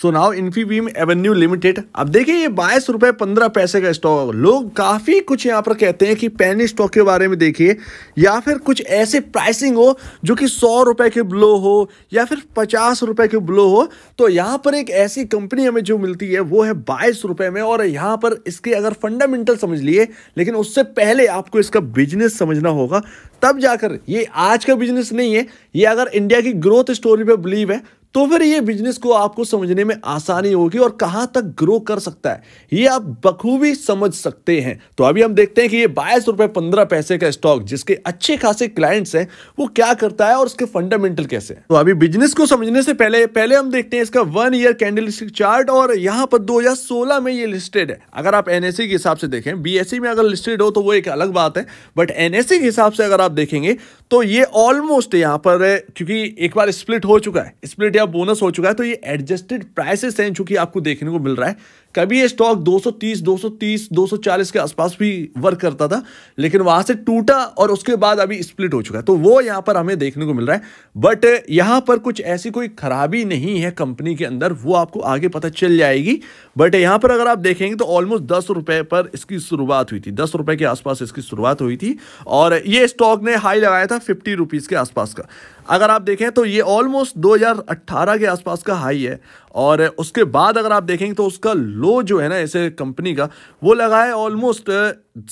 सोनाओ Infibeam Avenue limited अब देखिए ये बाईस रुपये पंद्रह पैसे का स्टॉक लोग काफ़ी कुछ यहाँ पर कहते हैं कि पैनी स्टॉक के बारे में देखिए या फिर कुछ ऐसे प्राइसिंग हो जो कि सौ रुपए के ब्लो हो या फिर पचास रुपए के ब्लो हो तो यहाँ पर एक ऐसी कंपनी हमें जो मिलती है वो है बाईस रुपये में और यहाँ पर इसके अगर फंडामेंटल समझ लिए लेकिन उससे पहले आपको इसका बिजनेस समझना होगा तब जाकर ये आज का बिजनेस नहीं है ये अगर इंडिया की ग्रोथ स्टोरी पे बिलीव है तो फिर ये बिजनेस को आपको समझने में आसानी होगी और कहां तक ग्रो कर सकता है ये आप बखूबी समझ सकते हैं तो अभी हम देखते हैं कि ये बाईस रुपए पंद्रह पैसे का स्टॉक जिसके अच्छे खासे क्लाइंट्स हैं वो क्या करता है और उसके फंडामेंटल कैसे हैं तो अभी बिजनेस को समझने से पहले पहले हम देखते हैं इसका वन ईयर कैंडल चार्ट और यहाँ पर दो में ये लिस्टेड है अगर आप एन के हिसाब से देखें बी में अगर लिस्टेड हो तो वो एक अलग बात है बट एन के हिसाब से अगर आप देखेंगे तो ये ऑलमोस्ट यहाँ पर में क्योंकि एक बार स्प्लिट हो चुका है स्प्लिट या बोनस हो चुका है तो ये एडजस्टेड प्राइसेस हैं जो कि आपको देखने को मिल रहा है कभी ये स्टॉक 230 230 240 के आसपास भी वर्क करता था लेकिन वहां से टूटा और उसके बाद अभी स्प्लिट हो चुका है तो वो यहाँ पर हमें देखने को मिल रहा है बट यहाँ पर कुछ ऐसी कोई खराबी नहीं है कंपनी के अंदर वो आपको आगे पता चल जाएगी बट यहाँ पर अगर आप देखेंगे तो ऑलमोस्ट दस रुपये पर इसकी शुरुआत हुई थी दस रुपये के आसपास इसकी शुरुआत हुई थी और ये स्टॉक ने हाई लगाया था फिफ्टी रुपीज़ के आसपास का अगर आप देखें तो ये ऑलमोस्ट 2018 के आसपास का हाई है और उसके बाद अगर आप देखेंगे तो उसका लो जो है ना ऐसे कंपनी का वो लगा है ऑलमोस्ट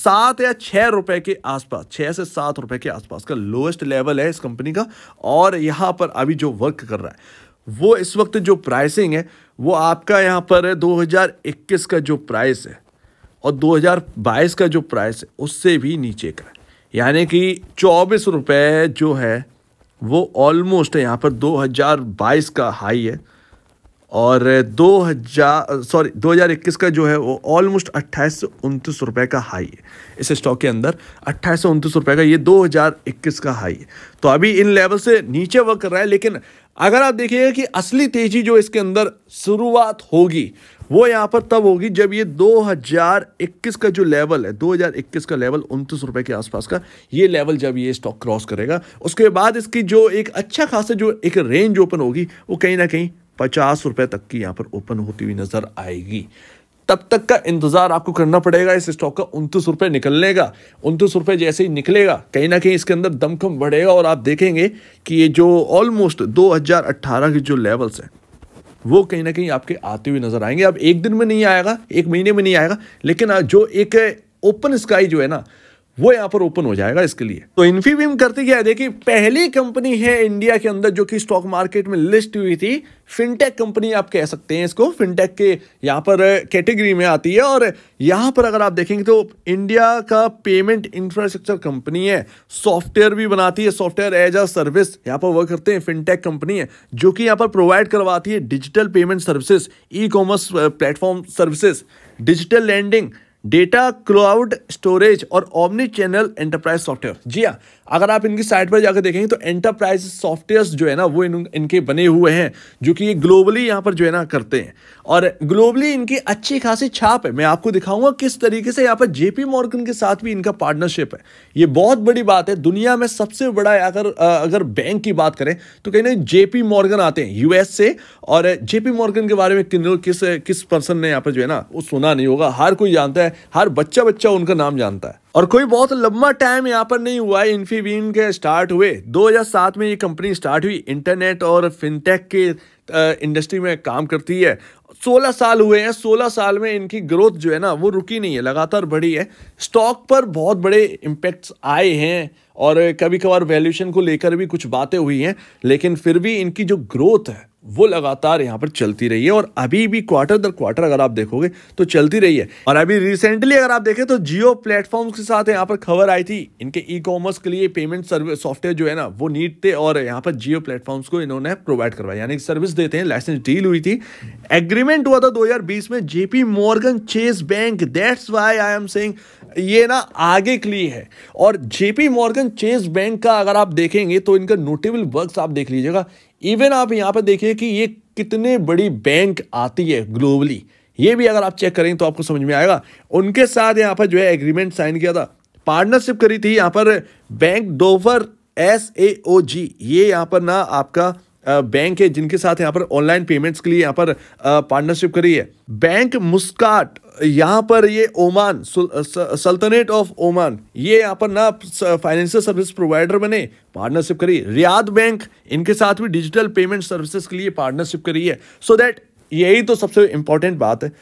सात या छः रुपए के आसपास छः से सात रुपए के आसपास का लोएस्ट लेवल है इस कंपनी का और यहाँ पर अभी जो वर्क कर रहा है वो इस वक्त जो प्राइसिंग है वो आपका यहाँ पर दो का जो प्राइस है और दो का जो प्राइस है उससे भी नीचे का यानी कि चौबीस रुपये जो है वो ऑलमोस्ट यहाँ पर 2022 का हाई है और दो हज़ार सॉरी दो का जो है वो ऑलमोस्ट अट्ठाईस सौ उनतीस रुपये का हाई है इस स्टॉक के अंदर अट्ठाईस सौ उनतीस रुपये का ये 2021 का हाई है तो अभी इन लेवल से नीचे वर्क कर रहा है लेकिन अगर आप देखिएगा कि असली तेज़ी जो इसके अंदर शुरुआत होगी वो यहाँ पर तब होगी जब ये 2021 का जो लेवल है 2021 का लेवल उनतीस रुपये के आसपास का ये लेवल जब ये स्टॉक क्रॉस करेगा उसके बाद इसकी जो एक अच्छा खासा जो एक रेंज ओपन होगी वो कहीं ना कहीं पचास रुपए तक की यहाँ पर ओपन होती हुई नज़र आएगी तब तक का इंतजार आपको करना पड़ेगा इस स्टॉक का उनतीस रुपये निकलने का उनतीस रुपये जैसे ही निकलेगा कहीं ना कहीं इसके अंदर दमखम बढ़ेगा और आप देखेंगे कि ये जो ऑलमोस्ट 2018 के जो लेवल्स हैं वो कहीं ना कहीं आपके आते हुए नजर आएंगे अब एक दिन में नहीं आएगा एक महीने में नहीं आएगा लेकिन जो एक ओपन स्काई जो है ना वो यहाँ पर ओपन हो जाएगा इसके लिए तो इन्फीबीम करती क्या है देखिए पहली कंपनी है इंडिया के अंदर जो कि स्टॉक मार्केट में लिस्ट हुई थी फिनटेक कंपनी आप कह सकते हैं इसको फिनटेक के यहाँ पर कैटेगरी में आती है और यहाँ पर अगर आप देखेंगे तो इंडिया का पेमेंट इंफ्रास्ट्रक्चर कंपनी है सॉफ्टवेयर भी बनाती है सॉफ्टवेयर एज अ सर्विस यहाँ पर वर्क करते हैं फिनटेक कंपनी है जो कि यहाँ पर प्रोवाइड करवाती है digital payment services e commerce platform services digital landing data cloud storage और ओमनी चैनल एंटरप्राइज सॉफ्टवेयर जी हाँ अगर आप इनकी साइट पर जाकर देखेंगे तो एंटरप्राइज सॉफ्टवेयर्स जो है ना वो इन, इनके बने हुए हैं जो कि ये ग्लोबली यहाँ पर जो है ना करते हैं और ग्लोबली इनकी अच्छी खासी छाप है मैं आपको दिखाऊंगा किस तरीके से यहाँ पर जेपी मॉर्गन के साथ भी इनका पार्टनरशिप है ये बहुत बड़ी बात है दुनिया में सबसे बड़ा अगर अगर बैंक की बात करें तो कहीं ना जेपी मॉर्गन आते हैं यूएस से और जेपी मॉर्गन के बारे में किस किस पर्सन ने यहाँ पर जो है ना वो सुना नहीं होगा हर कोई जानता है हर बच्चा बच्चा उनका नाम जानता है और कोई बहुत लंबा टाइम यहाँ पर नहीं हुआ है इन्फीबीम के स्टार्ट हुए 2007 में ये कंपनी स्टार्ट हुई इंटरनेट और फिनटेक के इंडस्ट्री में काम करती है 16 साल हुए हैं 16 साल में इनकी ग्रोथ जो है ना वो रुकी नहीं है लगातार बढ़ी है स्टॉक पर बहुत बड़े इम्पैक्ट्स आए हैं और कभी कभार वैल्यूशन को लेकर भी कुछ बातें हुई हैं लेकिन फिर भी इनकी जो ग्रोथ है वो लगातार यहाँ पर चलती रही है और अभी भी क्वार्टर दर क्वार्टर अगर आप देखोगे तो चलती रही है और अभी रिसेंटली अगर आप देखें तो जियो प्लेटफॉर्म के साथ यहाँ पर खबर आई थी इनके ई कॉमर्स के लिए पेमेंट सर्विस सॉफ्टवेयर जो है ना वो नीट थे और यहाँ पर जियो प्लेटफॉर्म्स को इन्होंने प्रोवाइड करवाया यानी सर्विस देते हैं लाइसेंस डील हुई थी एग्रीमेंट हुआ था दो में JP Morgan Chase bank that's why I am saying ये ना आगे के लिए है और जेपी मॉर्गन चेस बैंक का अगर आप देखेंगे तो इनका नोटेबल वर्क आप देख लीजिएगा इवन आप यहाँ पर देखिए कि ये कितने बड़ी बैंक आती है ग्लोबली ये भी अगर आप चेक करें तो आपको समझ में आएगा उनके साथ यहाँ पर जो है एग्रीमेंट साइन किया था पार्टनरशिप करी थी यहाँ पर bank Dover S A O G ये यहाँ पर ना आपका बैंक है जिनके साथ यहाँ पर ऑनलाइन पेमेंट्स के लिए यहाँ पर पार्टनरशिप करी है बैंक मुस्काट यहाँ पर ये ओमान सल्तनेट ऑफ ओमान ये यहाँ पर ना फाइनेंशियल सर्विस प्रोवाइडर बने पार्टनरशिप करी रियाद बैंक इनके साथ भी डिजिटल पेमेंट सर्विसेज के लिए पार्टनरशिप करी है सो so दैट यही तो सबसे इंपॉर्टेंट बात है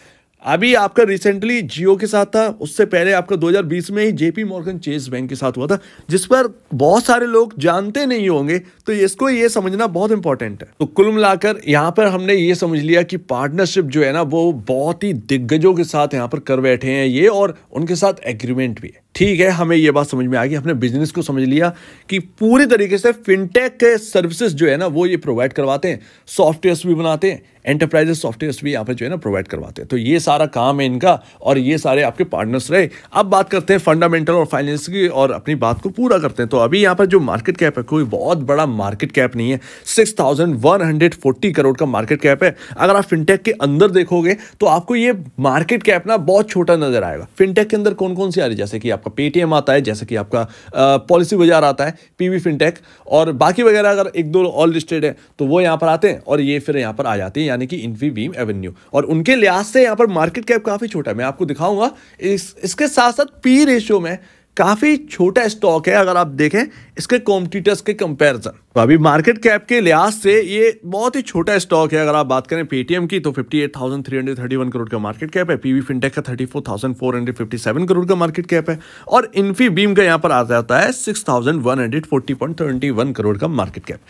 अभी आपका रिसेंटली जियो के साथ था उससे पहले आपका 2020 में ही जेपी मॉर्गन चेस बैंक के साथ हुआ था जिस पर बहुत सारे लोग जानते नहीं होंगे तो इसको ये समझना बहुत इंपॉर्टेंट है तो कुल मिलाकर यहाँ पर हमने ये समझ लिया कि पार्टनरशिप जो है ना वो बहुत ही दिग्गजों के साथ यहाँ पर कर बैठे हैं ये और उनके साथ एग्रीमेंट भी है ठीक है हमें ये बात समझ में आ गई हमने बिजनेस को समझ लिया कि पूरी तरीके से फिनटेक के सर्विसेज जो है ना वो ये प्रोवाइड करवाते हैं सॉफ्टवेयर भी बनाते हैं एंटरप्राइजेस सॉफ्टवेयर भी यहाँ पर जो है ना प्रोवाइड करवाते हैं तो ये सारा काम है इनका और ये सारे आपके पार्टनर्स रहे अब बात करते हैं फंडामेंटल और फाइनेंस की और अपनी बात को पूरा करते हैं तो अभी यहाँ पर जो मार्केट कैप है कोई बहुत बड़ा मार्केट कैप नहीं है सिक्स करोड़ का मार्केट कैप है अगर आप फिनटेक के अंदर देखोगे तो आपको ये मार्केट कैप ना बहुत छोटा नजर आएगा फिनटेक के अंदर कौन कौन सी आ रही है जैसे कि आपका पेटीएम आता है जैसे कि आपका पॉलिसी बाजार आता है पीवी फिनटेक और बाकी वगैरह अगर एक दो ऑल लिस्टेड है तो वो यहाँ पर आते हैं और ये फिर यहाँ पर आ जाती है यानी कि इन्फी बीम एवेन्यू और उनके लिहाज से यहाँ पर मार्केट कैप काफ़ी छोटा है मैं आपको दिखाऊंगा इस इसके साथ साथ पी रेशियो में काफ़ी छोटा स्टॉक है अगर आप देखें इसके कॉम्पिटिटर्स के कंपैरिजन तो अभी मार्केट कैप के लिहाज से ये बहुत ही छोटा स्टॉक है अगर आप बात करें पेटीएम की तो 58,331 करोड़ का मार्केट कैप है पीवी फिनटेक का 34,457 करोड़ का मार्केट कैप है और इन्फी बीम का यहाँ पर आ जाता है सिक्स करोड़ का मार्केट कैप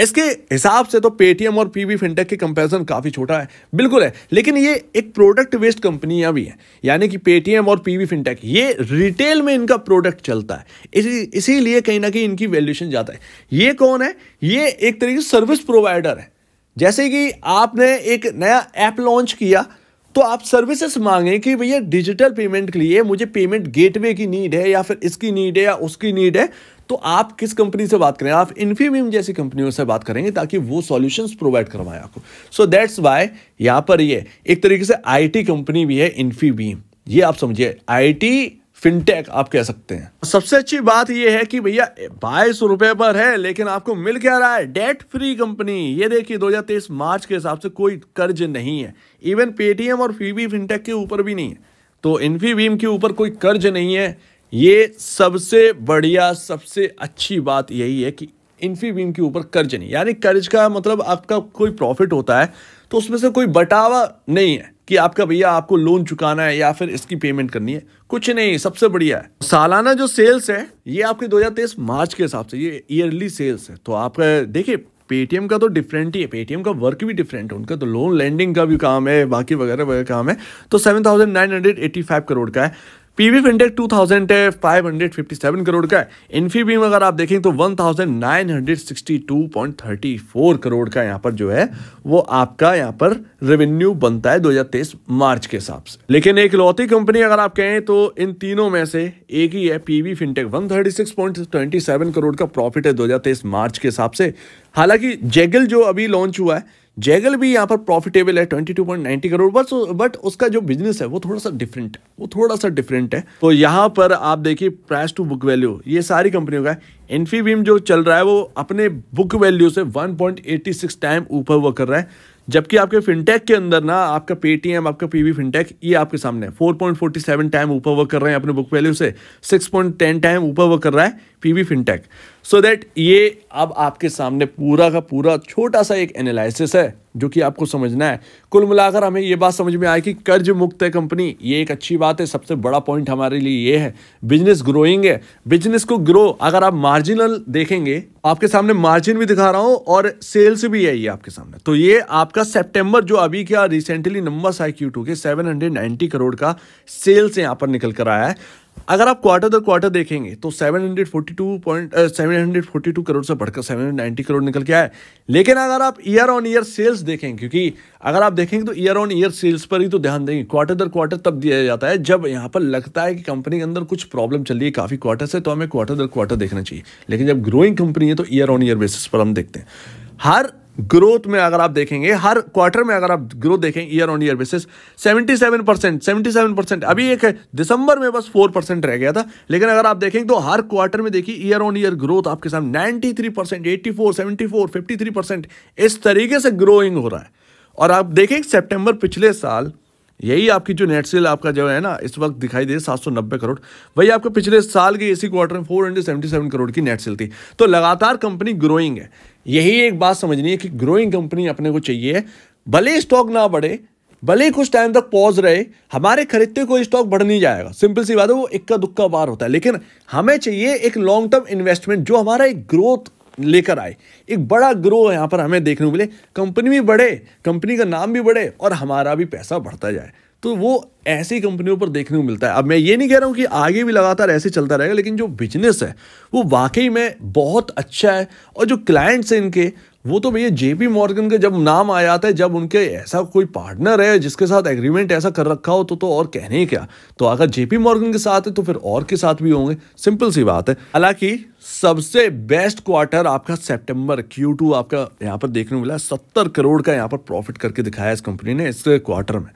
इसके हिसाब से तो पेटीएम और वी फिनटेक के कंपैरिजन काफ़ी छोटा है बिल्कुल है लेकिन ये एक प्रोडक्ट बेस्ड कंपनियां भी हैं यानी कि पेटीएम और पीवी फिनटेक ये रिटेल में इनका प्रोडक्ट चलता है इसी इसीलिए कहीं ना कहीं इनकी वैल्यूशन ज़्यादा है ये कौन है ये एक तरीके से सर्विस प्रोवाइडर है जैसे कि आपने एक नया ऐप लॉन्च किया तो आप सर्विसेज मांगे कि भैया डिजिटल पेमेंट के लिए मुझे पेमेंट गेटवे की नीड है या फिर इसकी नीड है या उसकी नीड है तो आप किस कंपनी से बात करें आप इन्फीबीम जैसी कंपनियों से बात करेंगे ताकि वो सॉल्यूशंस प्रोवाइड करवाएं आपको सो दैट्स वाई यहाँ पर ये एक तरीके से आईटी कंपनी भी है इन्फीबीम ये आप समझिए आई फिनटेक आप कह सकते हैं सबसे अच्छी बात यह है कि भैया बाईस रुपए पर है लेकिन आपको मिल क्या रहा है डेट फ्री कंपनी ये देखिए 2023 मार्च के हिसाब से कोई कर्ज नहीं है इवन पेटीएम और फीबी फिनटेक के ऊपर भी नहीं है तो इन्फीबीम के ऊपर कोई कर्ज नहीं है ये सबसे बढ़िया सबसे अच्छी बात यही है कि इन्फीबीम के ऊपर कर्ज नहीं यानी कर्ज का मतलब आपका कोई प्रॉफिट होता है तो उसमें से कोई बटावा नहीं है कि आपका भैया आपको लोन चुकाना है या फिर इसकी पेमेंट करनी है कुछ नहीं सबसे बढ़िया है सालाना जो सेल्स है ये आपके 2023 मार्च के हिसाब से ये ईयरली सेल्स है तो आप देखिए पेटीएम का तो डिफरेंट ही है पेटीएम का वर्क भी डिफरेंट है उनका तो लोन लैंडिंग का भी काम है बाकी वगैरह वगैरह काम है तो seven thousand nine hundred eighty five crore का है पीवी फिफ्टी सेवन करोड़ का है इन्फीबीम अगर आप देखें तो फोर करोड़ का यहाँ पर जो है वो आपका यहाँ पर रेवेन्यू बनता है तेईस मार्च के हिसाब से लेकिन एक लौती कंपनी अगर आप कहें तो इन तीनों में से एक ही है पीवी फिनटेक सेवन करोड़ का प्रॉफिट है तेईस मार्च के हिसाब से हालांकि जेगल जो अभी लॉन्च हुआ है जैगल भी यहाँ पर प्रॉफिटेबल है 22.90 करोड़ बस बट उसका जो बिजनेस है वो थोड़ा सा डिफरेंट है वो थोड़ा सा डिफरेंट है तो यहाँ पर आप देखिए प्राइस टू बुक वैल्यू ये सारी कंपनियों का इन्फीबीम जो चल रहा है वो अपने बुक वैल्यू से 1.86 टाइम ऊपर वो कर रहा है जबकि आपके फिनटेक के अंदर ना आपका पेटीएम आपका पीवी फिनटेक ये आपके सामने four point forty seven time ऊपर वो कर रहे हैं अपने बुक वैल्यू से सिक्स पॉइंट टेन टाइम ऊपर वो कर रहा है PV fintech so so that ये अब आपके सामने पूरा का पूरा छोटा सा एक एनालिसिस है जो कि आपको समझना है कुल मिलाकर हमें ये बात समझ में आए कि कर्ज मुक्त है कंपनी ये एक अच्छी बात है सबसे बड़ा पॉइंट हमारे लिए ये है बिजनेस ग्रोइंग है बिजनेस को ग्रो अगर आप मार्जिनल देखेंगे आपके सामने मार्जिन भी दिखा रहा हूँ और सेल्स भी है ये आपके सामने तो ये आपका सेप्टेम्बर जो अभी क्या recently number I Q two के सेवन करोड़ का सेल्स यहाँ पर निकल कर आया है अगर आप क्वार्टर दर क्वार्टर देखेंगे तो 742 पॉइंट सेवन करोड़ से बढ़कर 790 करोड़ निकल के आए लेकिन अगर आप ईयर ऑन ईयर सेल्स देखें क्योंकि अगर आप देखेंगे तो ईयर ऑन ईयर सेल्स पर ही तो ध्यान देंगे क्वार्टर दर क्वार्टर तब दिया जाता है जब यहाँ पर लगता है कि कंपनी के अंदर कुछ प्रॉब्लम चल रही है काफ़ी क्वार्टर से तो हमें क्वार्टर दर क्वार्टर देखना चाहिए लेकिन जब ग्रोइंग कंपनी है तो ईयर ऑन ईयर बेसिस पर हम देखते हैं हर ग्रोथ में अगर आप देखेंगे हर क्वार्टर में अगर आप ग्रोथ देखें year on year basis 77 percent seventy percent अभी एक है दिसंबर में बस 4 परसेंट रह गया था लेकिन अगर आप देखें तो हर क्वार्टर में देखिए ईयर ऑन ईयर ग्रोथ आपके सामने 93 percent eighty four seventy four fifty three percent इस तरीके से ग्रोइंग हो रहा है और आप देखें सेप्टेम्बर पिछले साल यही आपकी जो नेट सेल आपका जो है ना इस वक्त दिखाई दे सात सौ नब्बे करोड़ वही आपके पिछले साल के इसी क्वार्टर में four hundred seventy seven crore की नेट सेल थी तो लगातार कंपनी ग्रोइंग है यही एक बात समझनी है कि ग्रोइंग कंपनी अपने को चाहिए भले स्टॉक ना बढ़े भले कुछ टाइम तक पॉज रहे हमारे खरीदते कोई स्टॉक बढ़ नहीं जाएगा सिंपल सी बात है वो इक्का दुक्का बार होता है लेकिन हमें चाहिए एक लॉन्ग टर्म इन्वेस्टमेंट जो हमारा एक ग्रोथ लेकर आए एक बड़ा ग्रो यहाँ पर हमें देखने को मिले कंपनी भी बढ़े कंपनी का नाम भी बढ़े और हमारा भी पैसा बढ़ता जाए तो वो ऐसी कंपनियों पर देखने को मिलता है अब मैं ये नहीं कह रहा हूँ कि आगे भी लगातार ऐसे चलता रहेगा लेकिन जो बिजनेस है वो वाकई में बहुत अच्छा है और जो क्लाइंट्स हैं इनके वो तो भैया जेपी मॉर्गन का जब नाम आ जाता है जब उनके ऐसा कोई पार्टनर है जिसके साथ एग्रीमेंट ऐसा कर रखा हो तो तो और कहने ही क्या तो अगर जेपी मॉर्गन के साथ है तो फिर और के साथ भी होंगे सिंपल सी बात है हालांकि सबसे बेस्ट क्वार्टर आपका सितंबर Q2 आपका यहाँ पर देखने को मिला सत्तर करोड़ का यहाँ पर प्रॉफिट करके दिखाया इस कंपनी ने इस क्वार्टर में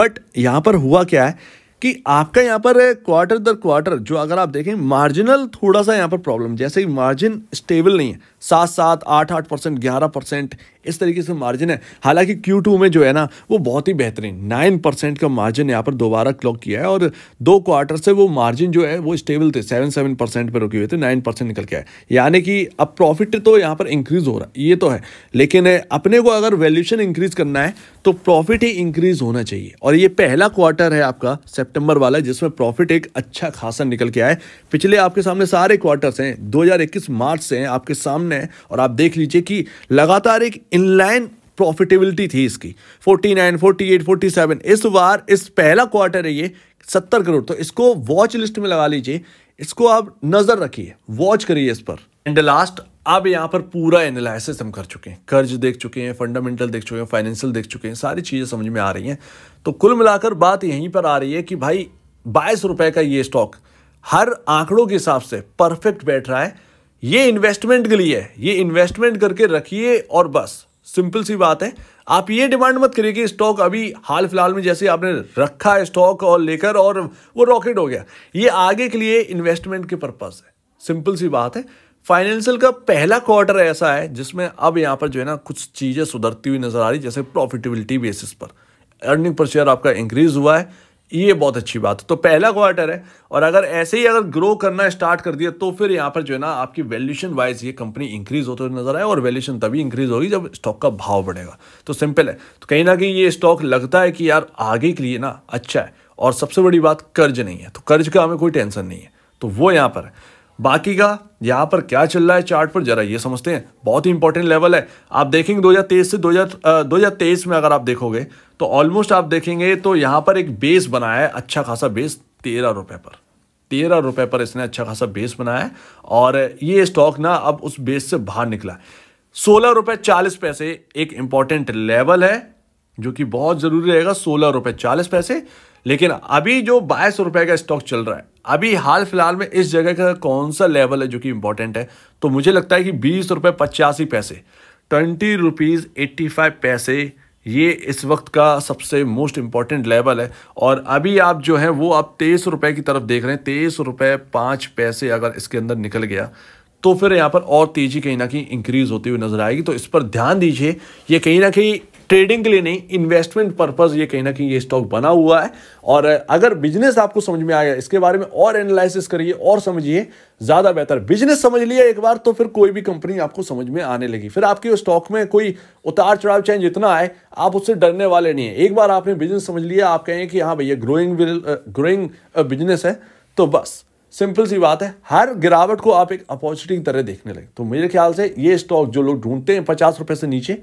बट यहाँ पर हुआ क्या है कि आपका यहाँ पर क्वार्टर दर क्वार्टर जो अगर आप देखें मार्जिनल थोड़ा सा यहाँ पर प्रॉब्लम जैसे मार्जिन स्टेबल नहीं है सात सात आठ आठ परसेंट ग्यारह परसेंट इस तरीके से मार्जिन है हालांकि क्यू टू में जो है ना वो बहुत ही बेहतरीन नाइन परसेंट का मार्जिन यहाँ पर दोबारा क्लॉक किया है और दो क्वार्टर से वो मार्जिन जो है वो स्टेबल थे सेवन सेवन परसेंट पर रुके हुए थे नाइन परसेंट निकल के आए यानी कि अब प्रॉफिट तो यहाँ पर इंक्रीज हो रहा है ये तो है लेकिन अपने को अगर वैल्यूशन इंक्रीज करना है तो प्रॉफिट ही इंक्रीज होना चाहिए और ये पहला क्वार्टर है आपका सेप्टेम्बर वाला जिसमें प्रॉफिट एक अच्छा खासा निकल के आए पिछले आपके सामने सारे क्वार्टर्स हैं दो मार्च से हैं आपके सामने सामने है और आप देख लीजिए कि लगातार एक इनलाइन प्रॉफिटेबिलिटी थी इसकी 49, 48, 47 इस बार इस पहला क्वार्टर है ये 70 करोड़ तो इसको वॉच लिस्ट में लगा लीजिए इसको आप नज़र रखिए वॉच करिए इस पर एंड लास्ट अब यहाँ पर पूरा एनालिसिस हम कर चुके हैं कर्ज देख चुके हैं फंडामेंटल देख चुके हैं फाइनेंशियल देख चुके हैं सारी चीज़ें समझ में आ रही हैं तो कुल मिलाकर बात यहीं पर आ रही है कि भाई बाईस रुपये का ये स्टॉक हर आंकड़ों के हिसाब से परफेक्ट बैठ रहा है ये इन्वेस्टमेंट के लिए है ये इन्वेस्टमेंट करके रखिए और बस सिंपल सी बात है आप ये डिमांड मत करिए कि स्टॉक अभी हाल फिलहाल में जैसे आपने रखा है स्टॉक और लेकर और वो रॉकेट हो गया ये आगे के लिए इन्वेस्टमेंट के पर्पज़ है सिंपल सी बात है फाइनेंशियल का पहला क्वार्टर ऐसा है जिसमें अब यहाँ पर जो है ना कुछ चीज़ें सुधरती हुई नज़र आ रही जैसे प्रॉफिटेबिलिटी बेसिस पर अर्निंग पर शेयर आपका इंक्रीज हुआ है ये बहुत अच्छी बात है तो पहला क्वार्टर है और अगर ऐसे ही अगर ग्रो करना स्टार्ट कर दिया तो फिर यहाँ पर जो है ना आपकी वैल्यूशन वाइज ये कंपनी इंक्रीज होते हुए नजर आए और वैल्यूशन तभी इंक्रीज होगी जब स्टॉक का भाव बढ़ेगा तो सिंपल है तो कहीं ना कहीं ये स्टॉक लगता है कि यार आगे के लिए ना अच्छा है और सबसे बड़ी बात कर्ज नहीं है तो कर्ज का हमें कोई टेंशन नहीं है तो वो यहाँ पर है बाकी का यहाँ पर क्या चल रहा है चार्ट पर जरा ये समझते हैं बहुत ही इंपॉर्टेंट लेवल है आप देखेंगे 2023 से 2000 2023 में अगर आप देखोगे तो ऑलमोस्ट आप देखेंगे तो यहाँ पर एक बेस बनाया है अच्छा खासा बेस तेरह रुपये पर तेरह रुपये पर इसने अच्छा खासा बेस बनाया है और ये स्टॉक ना अब उस बेस से बाहर निकला सोलह रुपये चालीस पैसे एक इंपॉर्टेंट लेवल है जो कि बहुत ज़रूरी रहेगा सोलह रुपये चालीस पैसे लेकिन अभी जो बाईस रुपए का स्टॉक चल रहा है अभी हाल फिलहाल में इस जगह का कौन सा लेवल है जो कि इंपॉर्टेंट है तो मुझे लगता है कि बीस रुपए पचासी पैसे ट्वेंटी रुपीज़ एट्टी फाइव पैसे ये इस वक्त का सबसे मोस्ट इम्पॉर्टेंट लेवल है और अभी आप जो है वो आप तेईस रुपए की तरफ देख रहे हैं तेईस रुपये पाँच पैसे अगर इसके अंदर निकल गया तो फिर यहाँ पर और तेज़ी कहीं ना कहीं इंक्रीज़ होती हुई नज़र आएगी तो इस पर ध्यान दीजिए ये कहीं ना कहीं ट्रेडिंग के लिए नहीं इन्वेस्टमेंट पर्पज़ ये कहीं ना कहीं ये स्टॉक बना हुआ है और अगर बिजनेस आपको समझ में आया इसके बारे में और एनालिसिस करिए और समझिए ज़्यादा बेहतर बिजनेस समझ लिया एक बार तो फिर कोई भी कंपनी आपको समझ में आने लगी फिर आपके स्टॉक में कोई उतार चढ़ाव चेंज इतना आए आप उससे डरने वाले नहीं है एक बार आपने बिजनेस समझ लिया आप कहें कि हाँ भैया ग्रोइंग ग्रोइंग बिजनेस है तो बस सिंपल सी बात है हर गिरावट को आप एक अपॉर्चुनिटी की तरह देखने लगे तो मेरे ख्याल से ये स्टॉक जो लोग ढूंढते हैं पचास रुपए से नीचे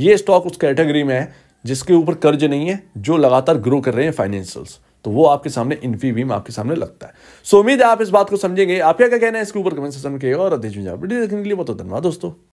ये स्टॉक उस कैटेगरी में है जिसके ऊपर कर्ज नहीं है जो लगातार ग्रो कर रहे हैं फाइनेंशियल्स तो वो आपके सामने इनफी बीम आपके सामने लगता है सो उम्मीद है आप इस बात को समझेंगे आप क्या कहना है इसके ऊपर कमेंट सेशन के और अध्यक्ष देखने के लिए बहुत धन्यवाद दोस्तों